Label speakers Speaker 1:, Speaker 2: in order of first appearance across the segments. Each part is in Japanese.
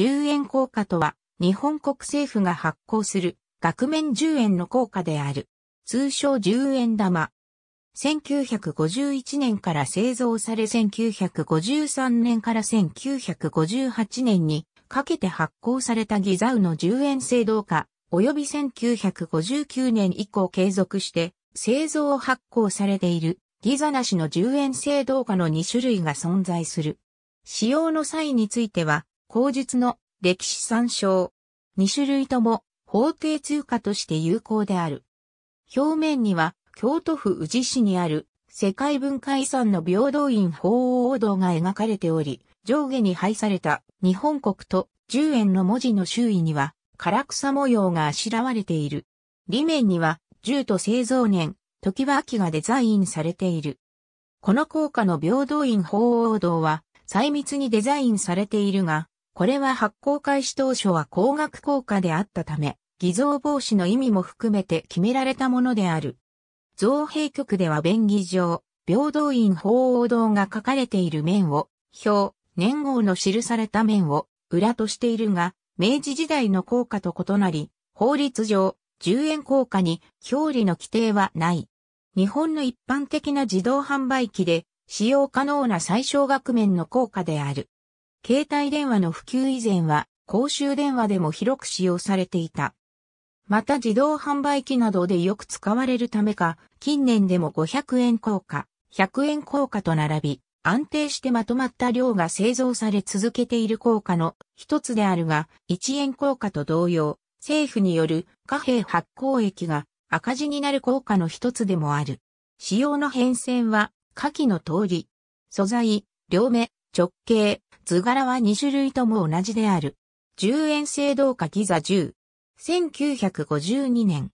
Speaker 1: 10円硬貨とは、日本国政府が発行する、額面10円の硬貨である。通称10円玉。1951年から製造され1953年から1958年にかけて発行されたギザウの10円制動化、及び1959年以降継続して製造発行されているギザなしの10円制動化の2種類が存在する。使用の際については口述の歴史参照。二種類とも法定通貨として有効である。表面には京都府宇治市にある世界文化遺産の平等院鳳凰堂が描かれており、上下に配された日本国と十円の文字の周囲には唐草模様があしらわれている。裏面には銃と製造年、時は秋がデザインされている。この効果の平等院鳳凰堂は細密にデザインされているが、これは発行開始当初は高額効果であったため、偽造防止の意味も含めて決められたものである。造幣局では便宜上、平等院法王堂が書かれている面を、表、年号の記された面を、裏としているが、明治時代の効果と異なり、法律上、10円効果に表裏の規定はない。日本の一般的な自動販売機で、使用可能な最小額面の効果である。携帯電話の普及以前は公衆電話でも広く使用されていた。また自動販売機などでよく使われるためか、近年でも500円硬貨、100円硬貨と並び、安定してまとまった量が製造され続けている硬貨の一つであるが、1円硬貨と同様、政府による貨幣発行益が赤字になる硬貨の一つでもある。使用の変遷は、下記の通り、素材、両目、直径、図柄は2種類とも同じである。10円制銅貨ギザ10。1952年。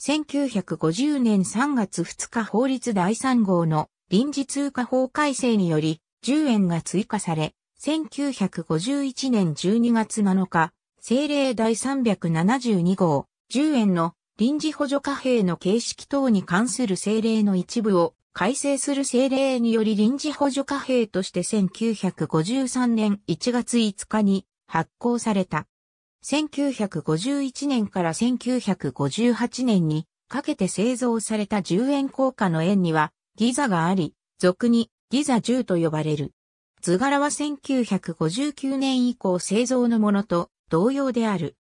Speaker 1: 1950年3月2日法律第3号の臨時通貨法改正により10円が追加され、1951年12月7日、政令第372号、10円の臨時補助貨幣の形式等に関する政令の一部を改正する政令により臨時補助貨幣として1953年1月5日に発行された。1951年から1958年にかけて製造された10円硬貨の円にはギザがあり、俗にギザ10と呼ばれる。図柄は1959年以降製造のものと同様である。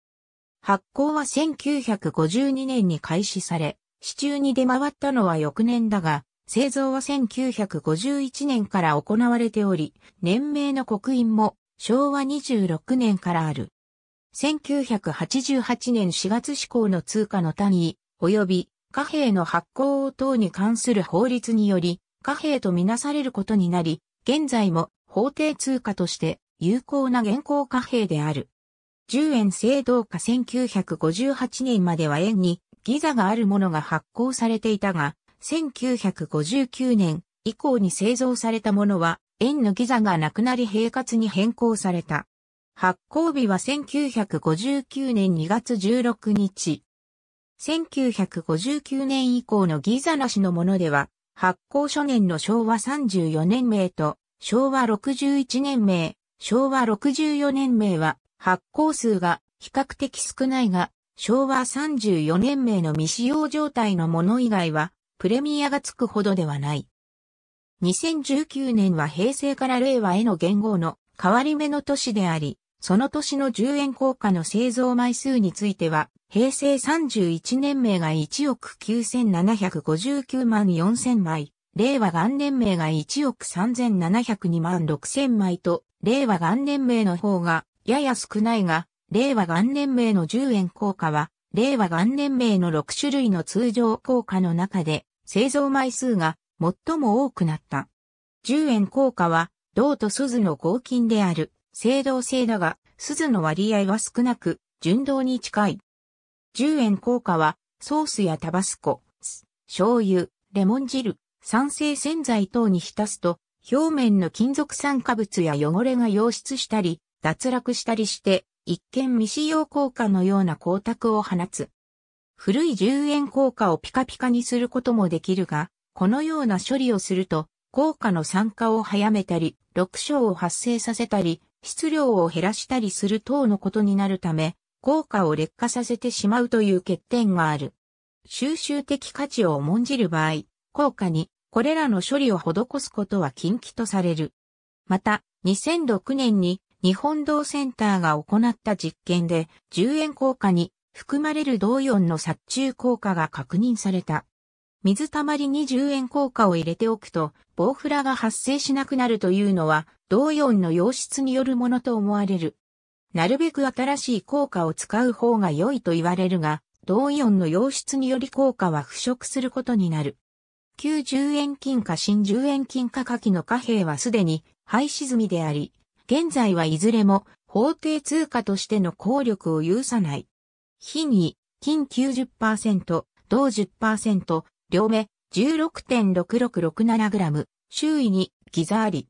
Speaker 1: 発行は1952年に開始され、市中に出回ったのは翌年だが、製造は1951年から行われており、年名の刻印も昭和26年からある。1988年4月施行の通貨の単位、及び貨幣の発行等に関する法律により、貨幣とみなされることになり、現在も法定通貨として有効な現行貨幣である。10円制同貨1958年までは円にギザがあるものが発行されていたが、1959年以降に製造されたものは、円のギザがなくなり平滑に変更された。発行日は1959年2月16日。1959年以降のギザなしのものでは、発行初年の昭和34年名と昭和61年名、昭和64年名は発行数が比較的少ないが、昭和34年名の未使用状態のもの以外はプレミアがつくほどではない。2019年は平成から令和への元号の変わり目の年であり、その年の10円硬貨の製造枚数については、平成31年名が1億9759万4000枚、令和元年名が1億3702万6000枚と、令和元年名の方がやや少ないが、令和元年名の10円硬貨は、令和元年名の6種類の通常硬貨の中で、製造枚数が最も多くなった。10円硬貨は、銅と鈴の合金である、青銅製だが、鈴の割合は少なく、純銅に近い。10円硬貨は、ソースやタバスコ、醤油、レモン汁、酸性洗剤等に浸すと、表面の金属酸化物や汚れが溶出したり、脱落したりして、一見未使用硬貨のような光沢を放つ。古い10円硬貨をピカピカにすることもできるが、このような処理をすると、硬貨の酸化を早めたり、6章を発生させたり、質量を減らしたりする等のことになるため、効果を劣化させてしまうという欠点がある。収集的価値を重んじる場合、効果にこれらの処理を施すことは禁忌とされる。また、2006年に日本道センターが行った実験で10円硬貨に含まれる銅イオンの殺虫効果が確認された。水たまりに10円効果を入れておくと、棒フラが発生しなくなるというのは、同ンの溶質によるものと思われる。なるべく新しい効果を使う方が良いと言われるが、同イオンの溶質により効果は腐食することになる。旧10円金貨新10円金貨下記の貨幣はすでに廃止済みであり、現在はいずれも法定通貨としての効力を有さない。火に、金90%、銅10%、両目 16.6667g、周囲にギザあり。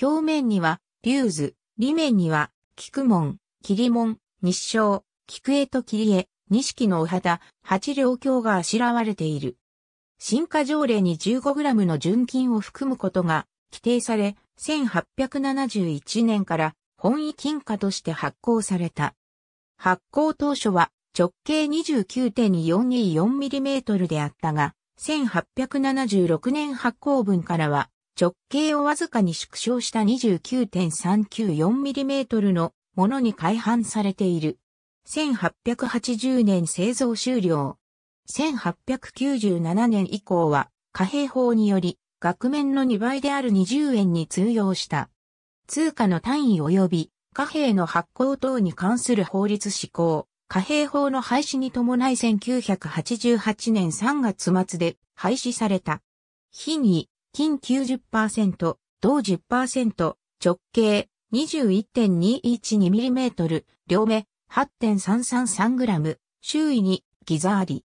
Speaker 1: 表面には、リューズ、裏面には、菊門、霧門、日照、菊エと霧シキのお肌、八両鏡があしらわれている。進化条例に 15g の純金を含むことが規定され、1871年から本位金貨として発行された。発行当初は直径 29.424mm であったが、1876年発行分からは、直径をわずかに縮小した 29.394mm のものに改版されている。1880年製造終了。1897年以降は、貨幣法により、額面の2倍である20円に通用した。通貨の単位及び貨幣の発行等に関する法律施行、貨幣法の廃止に伴い1988年3月末で廃止された。日に金90%、銅10%、直径 21.212mm、両目 8.333g、周囲にギザあり。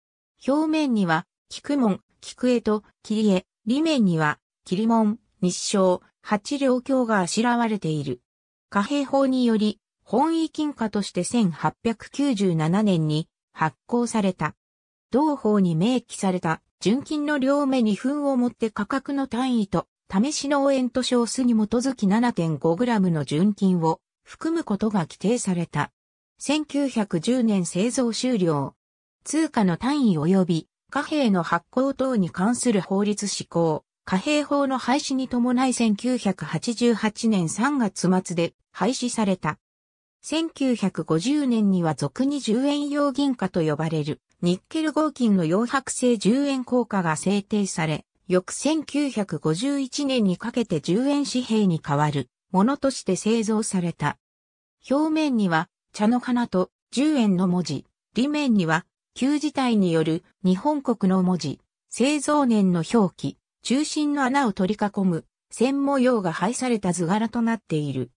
Speaker 1: 表面には、菊門、菊江と霧江、裏面には、霧門、日照、八両鏡があしらわれている。貨幣法により、本位金貨として1897年に発行された。同法に明記された純金の両目に分をもって価格の単位と試しの応援と少数に基づき 7.5g の純金を含むことが規定された。1910年製造終了。通貨の単位及び貨幣の発行等に関する法律施行、貨幣法の廃止に伴い1988年3月末で廃止された。1950年には俗に10円用銀貨と呼ばれるニッケル合金の洋白製10円硬貨が制定され、翌1951年にかけて10円紙幣に変わるものとして製造された。表面には茶の花と10円の文字、裏面には旧字体による日本国の文字、製造年の表記、中心の穴を取り囲む、線模様が配された図柄となっている。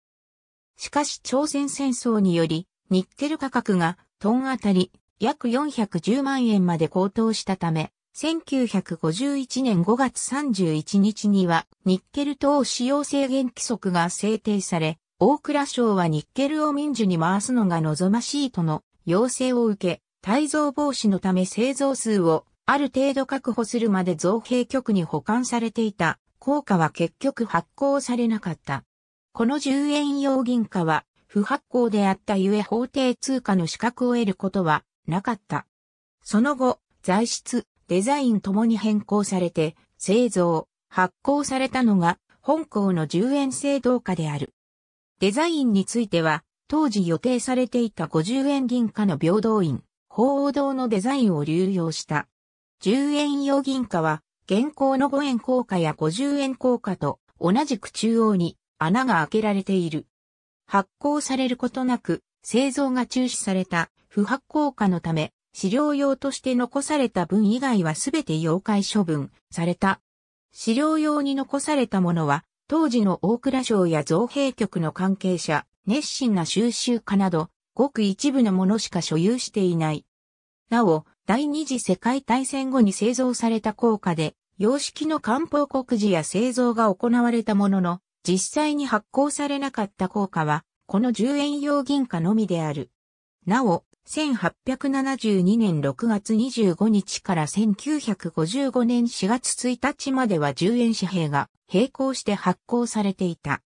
Speaker 1: しかし朝鮮戦争により、ニッケル価格がトンあたり約410万円まで高騰したため、1951年5月31日にはニッケル等使用制限規則が制定され、大蔵省はニッケルを民需に回すのが望ましいとの要請を受け、改造防止のため製造数をある程度確保するまで造幣局に保管されていた効果は結局発行されなかった。この10円用銀貨は不発行であったゆえ法定通貨の資格を得ることはなかった。その後、材質、デザインともに変更されて、製造、発行されたのが本校の10円制銅貨である。デザインについては、当時予定されていた50円銀貨の平等院、鳳凰堂のデザインを流用した。10円用銀貨は、現行の5円硬貨や50円硬貨と同じく中央に穴が開けられている。発行されることなく、製造が中止された不発効化のため、資料用として残された分以外はすべて妖怪処分された。資料用に残されたものは、当時の大蔵省や造幣局の関係者、熱心な収集家など、ごく一部のものしか所有していない。なお、第二次世界大戦後に製造された効果で、様式の漢方国示や製造が行われたものの、実際に発行されなかった硬貨は、この10円用銀貨のみである。なお、1872年6月25日から1955年4月1日までは10円紙幣が並行して発行されていた。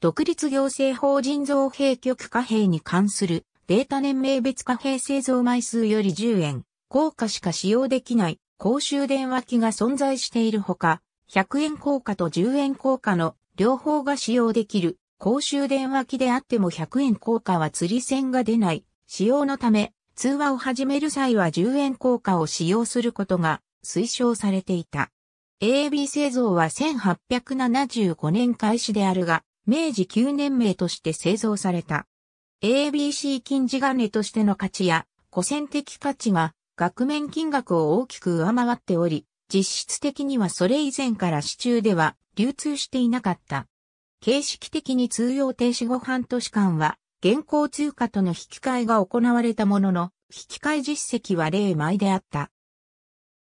Speaker 1: 独立行政法人造幣局貨幣に関するデータ年名別貨幣製造枚数より10円、硬貨しか使用できない公衆電話機が存在しているほか、100円硬貨と10円硬貨の両方が使用できる公衆電話機であっても100円硬貨は釣り線が出ない使用のため通話を始める際は10円硬貨を使用することが推奨されていた。AB 製造は1875年開始であるが、明治9年名として製造された。ABC 金地金としての価値や古銭的価値が額面金額を大きく上回っており、実質的にはそれ以前から市中では流通していなかった。形式的に通用停止後半年間は、現行通貨との引き換えが行われたものの、引き換え実績は例枚であった。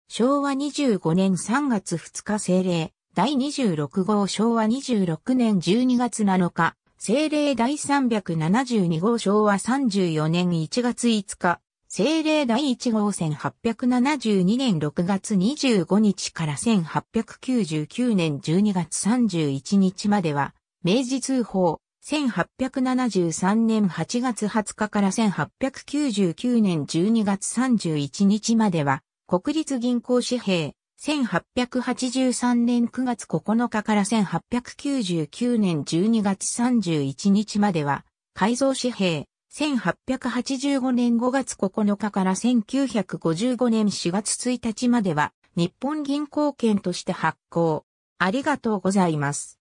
Speaker 1: 昭和25年3月2日政令、第26号昭和26年12月7日、政令第372号昭和34年1月5日、政令第1号1872年6月25日から1899年12月31日までは、明治通報、1873年8月20日から1899年12月31日までは、国立銀行紙幣、1883年9月9日から1899年12月31日までは、改造紙幣、1885年5月9日から1955年4月1日までは日本銀行券として発行。ありがとうございます。